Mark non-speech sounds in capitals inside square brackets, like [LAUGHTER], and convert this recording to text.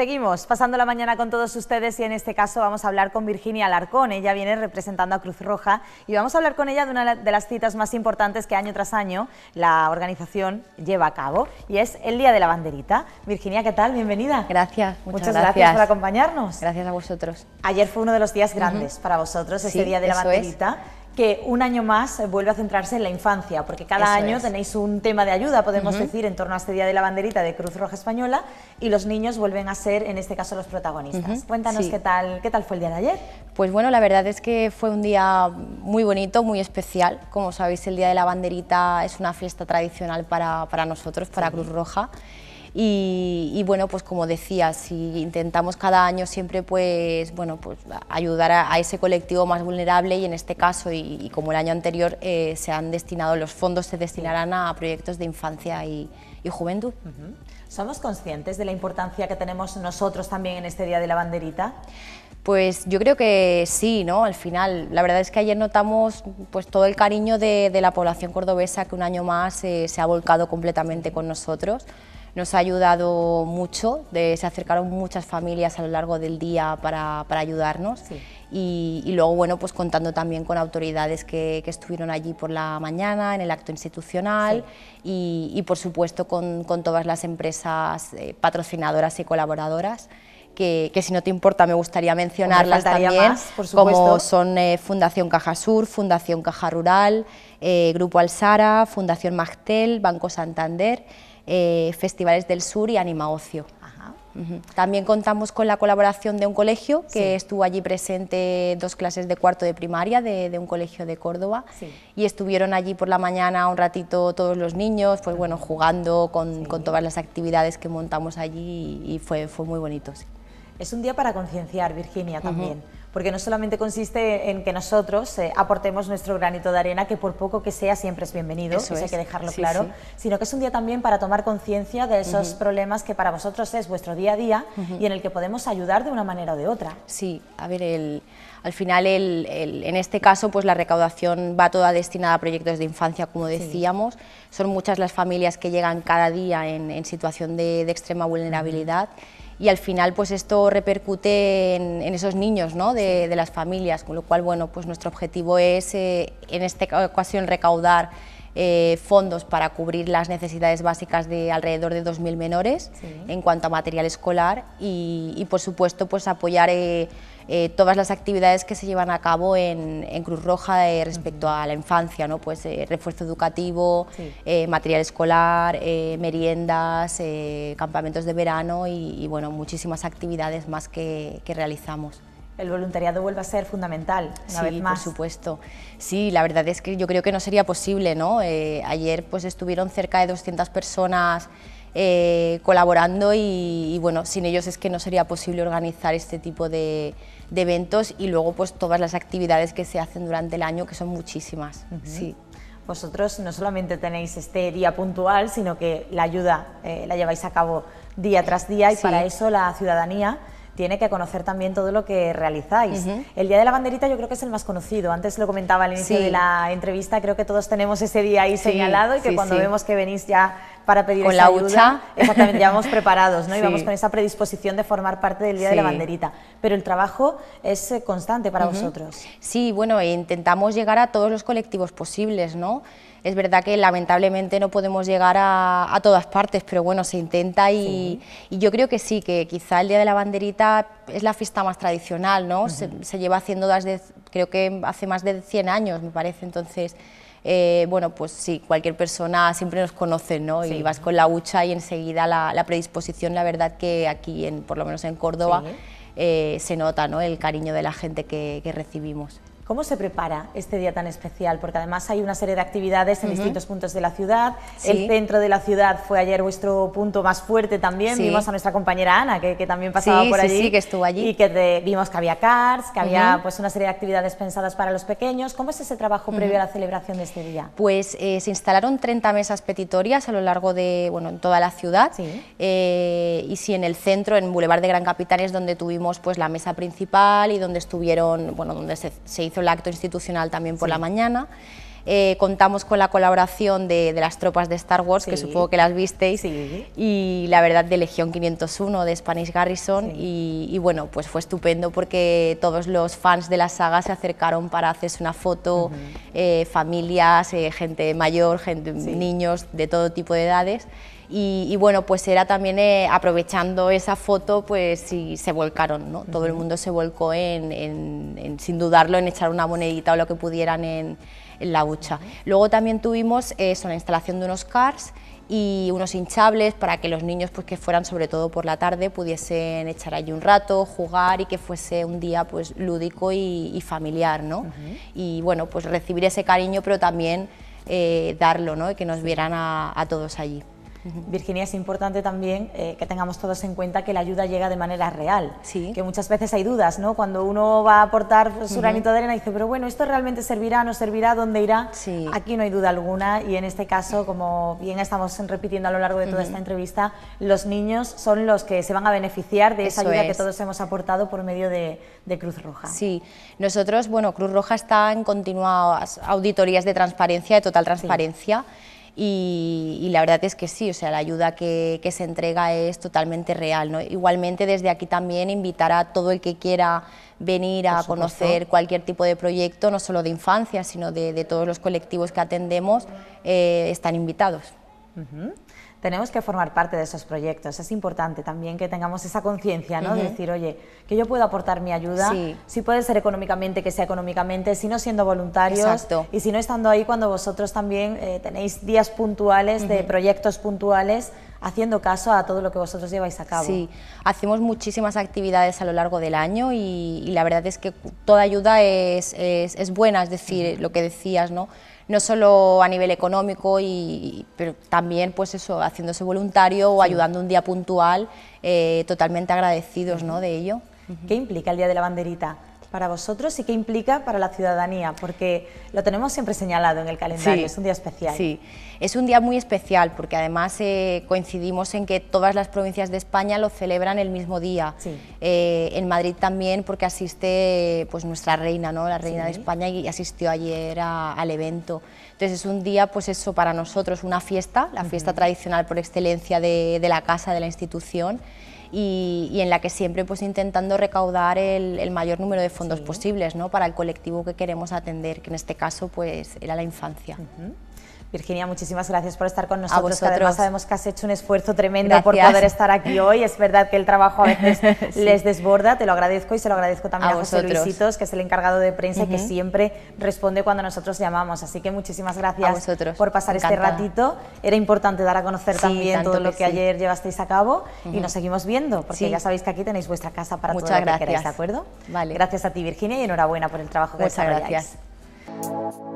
Seguimos pasando la mañana con todos ustedes y en este caso vamos a hablar con Virginia Alarcón. Ella viene representando a Cruz Roja y vamos a hablar con ella de una de las citas más importantes que año tras año la organización lleva a cabo y es el Día de la Banderita. Virginia, ¿qué tal? Bienvenida. Gracias, muchas, gracias. por acompañarnos. Gracias a vosotros. Ayer fue uno de los días grandes para vosotros, ese Día de la Banderita que un año más eh, vuelve a centrarse en la infancia, porque cada año tenéis un tema de ayuda, podemos decir, en torno a este Día de la Banderita de Cruz Roja Española, y los niños vuelven a ser, en este caso, los protagonistas. Cuéntanos qué, tal, qué tal fue el día de ayer. Pues bueno, la verdad es que fue un día muy bonito, muy especial. Como sabéis, el Día de la Banderita es una fiesta tradicional para, nosotros, para Cruz Roja. Y, bueno, pues como decías, si intentamos cada año siempre pues, bueno, pues ayudar a, ese colectivo más vulnerable y en este caso, y, como el año anterior, eh, se han destinado, los fondos se destinarán a proyectos de infancia y, juventud. ¿Somos conscientes de la importancia que tenemos nosotros también en este Día de la Banderita? Pues yo creo que sí, ¿no? Al final, la verdad es que ayer notamos pues, todo el cariño de, la población cordobesa que un año más eh, se ha volcado completamente con nosotros nos ha ayudado mucho, se acercaron muchas familias a lo largo del día para, para ayudarnos y, luego bueno, pues contando también con autoridades que, que, estuvieron allí por la mañana en el acto institucional y, por supuesto con, con todas las empresas eh, patrocinadoras y colaboradoras. Que, que, si no te importa me gustaría mencionarlas también, como son eh, Fundación Caja Sur, Fundación Caja Rural, eh, Grupo Alsara, Fundación Magtel, Banco Santander eh, festivales del Sur y Anima Ocio. También contamos con la colaboración de un colegio que estuvo allí presente dos clases de cuarto de primaria de, un colegio de Córdoba y estuvieron allí por la mañana un ratito todos los niños, pues bueno, jugando con, todas las actividades que montamos allí y, fue, muy bonito. Es un día para concienciar, Virginia, también porque no solamente consiste en que nosotros eh, aportemos nuestro granito de arena, que por poco que sea siempre es bienvenido, eso, hay que dejarlo claro, sino que es un día también para tomar conciencia de esos problemas que para vosotros es vuestro día a día y en el que podemos ayudar de una manera o de otra. Sí, a ver, al final en este caso pues la recaudación va toda destinada a proyectos de infancia, como decíamos, son muchas las familias que llegan cada día en, situación de, extrema vulnerabilidad y al final pues esto repercute en, esos niños de, las familias, con lo cual bueno, pues nuestro objetivo es eh, en esta ocasión recaudar eh, fondos para cubrir las necesidades básicas de alrededor de 2.000 menores en cuanto a material escolar y, por supuesto pues apoyar eh, eh, todas las actividades que se llevan a cabo en, Cruz Roja eh, respecto a la infancia, ¿no? pues, eh, refuerzo educativo, material escolar, meriendas, campamentos de verano y, bueno, muchísimas actividades más que, realizamos el voluntariado vuelve a ser fundamental una vez más. por supuesto. Sí, la verdad es que yo creo que no sería posible, ¿no? ayer pues estuvieron cerca de 200 personas colaborando y, y bueno, sin ellos es que no sería posible organizar este tipo de, de eventos y luego pues todas las actividades que se hacen durante el año, que son muchísimas. sí. Vosotros no solamente tenéis este día puntual, sino que la ayuda eh, la lleváis a cabo día tras día y para eso la ciudadanía tiene que conocer también todo lo que realizáis. El Día de la Banderita yo creo que es el más conocido. Antes lo comentaba al inicio de la entrevista, creo que todos tenemos ese día ahí señalado y que cuando vemos que venís ya para pedir con la ayuda. Hucha. ya [LAUGHS] vamos [LAUGHS] preparados, ¿no? Y vamos con esa predisposición de formar parte del Día de la Banderita. Pero el trabajo es eh, constante para vosotros. Sí, bueno, intentamos llegar a todos los colectivos posibles, ¿no? Es verdad que lamentablemente no podemos llegar a, todas partes, pero bueno, se intenta y, yo creo que sí, que quizá el Día de la Banderita es la fiesta más tradicional, ¿no? se, se, lleva haciendo desde, creo que hace más de 100 años, me parece, entonces eh, bueno, pues sí, cualquier persona siempre nos conoce, ¿no? Y vas con la hucha y enseguida la, predisposición, la verdad que aquí, en, por lo menos en Córdoba, eh, se nota, ¿no? El cariño de la gente que recibimos. ¿Cómo se prepara este día tan especial? Porque además hay una serie de actividades en distintos puntos de la ciudad. El centro de la ciudad fue ayer vuestro punto más fuerte también. Vimos a nuestra compañera Ana, que, también pasaba por allí. Sí, que estuvo allí. Y que vimos que había cars, que había pues una serie de actividades pensadas para los pequeños. ¿Cómo es ese trabajo previo a la celebración de este día? Pues eh, se instalaron 30 mesas petitorias a lo largo de, bueno, en toda la ciudad. Eh, y sí, en el centro, en Boulevard de Gran Capital, es donde tuvimos pues la mesa principal y donde estuvieron, bueno, donde se hizo el acto institucional también por la mañana. Eh, contamos con la colaboración de, las tropas de Star Wars, que supongo que las visteis, y la verdad de Legión 501 de Spanish Garrison, y, bueno, pues fue estupendo porque todos los fans de la saga se acercaron para hacerse una foto, eh, familias, eh, gente mayor, gente, niños de todo tipo de edades, y, bueno, pues era también eh, aprovechando esa foto, pues se volcaron, ¿no? Todo el mundo se volcó en, sin dudarlo, en echar una monedita o lo que pudieran en, la hucha. Luego también tuvimos eso, la instalación de unos cars y unos hinchables para que los niños pues que fueran sobre todo por la tarde pudiesen echar allí un rato, jugar y que fuese un día pues lúdico y, familiar, ¿no? Y bueno, pues recibir ese cariño pero también eh, darlo, ¿no? Y que nos vieran a todos allí. Virginia, es importante también eh, que tengamos todos en cuenta que la ayuda llega de manera real, que muchas veces hay dudas, ¿no? Cuando uno va a aportar su granito de arena y dice, pero bueno, ¿esto realmente servirá, no servirá, dónde irá? Aquí no hay duda alguna y en este caso, como bien estamos repitiendo a lo largo de toda esta entrevista, los niños son los que se van a beneficiar de esa ayuda que todos hemos aportado por medio de, Cruz Roja. Sí, nosotros, bueno, Cruz Roja está en continuas auditorías de transparencia, de total transparencia. Y, la verdad es que sí, o sea, la ayuda que, se entrega es totalmente real. ¿no? Igualmente desde aquí también invitará a todo el que quiera venir a conocer cualquier tipo de proyecto, no solo de infancia, sino de, todos los colectivos que atendemos, eh, están invitados. Tenemos que formar parte de esos proyectos. Es importante también que tengamos esa conciencia, ¿no? De decir, oye, que yo puedo aportar mi ayuda. Si puede ser económicamente, que sea económicamente, sino siendo voluntarios. Y si no estando ahí cuando vosotros también eh, tenéis días puntuales de proyectos puntuales haciendo caso a todo lo que vosotros lleváis a cabo. Sí, hacemos muchísimas actividades a lo largo del año y, la verdad es que toda ayuda es, es, es buena, es decir, lo que decías, ¿no? no solo a nivel económico, y, pero también pues eso, haciéndose voluntario o ayudando un día puntual, eh, totalmente agradecidos ¿no? de ello. ¿Qué implica el Día de la Banderita? para vosotros y qué implica para la ciudadanía, porque lo tenemos siempre señalado en el calendario, es un día especial. Sí, es un día muy especial porque además eh, coincidimos en que todas las provincias de España lo celebran el mismo día. Eh, en Madrid también porque asiste pues, nuestra reina, ¿no? la reina de España, y asistió ayer al evento. Entonces es un día, pues eso, para nosotros una fiesta, la fiesta tradicional por excelencia de, de la casa, de la institución y, en la que siempre pues intentando recaudar el, mayor número de fondos posibles ¿no? para el colectivo que queremos atender, que en este caso pues era la infancia. Virginia, muchísimas gracias por estar con nosotros. Además sabemos que has hecho un esfuerzo tremendo por poder estar aquí hoy. Es verdad que el trabajo a veces [LAUGHS] les desborda, te lo agradezco y se lo agradezco también a, vosotros, Luisitos, que es el encargado de prensa y que siempre responde cuando nosotros llamamos. Así que muchísimas gracias por pasar este ratito. Era importante dar a conocer también todo lo que, ayer llevasteis a cabo y nos seguimos viendo, porque ya sabéis que aquí tenéis vuestra casa para Muchas todo lo que queráis, ¿de acuerdo? Vale. Gracias a ti, Virginia, y enhorabuena por el trabajo que Muchas desarrolláis. Gracias.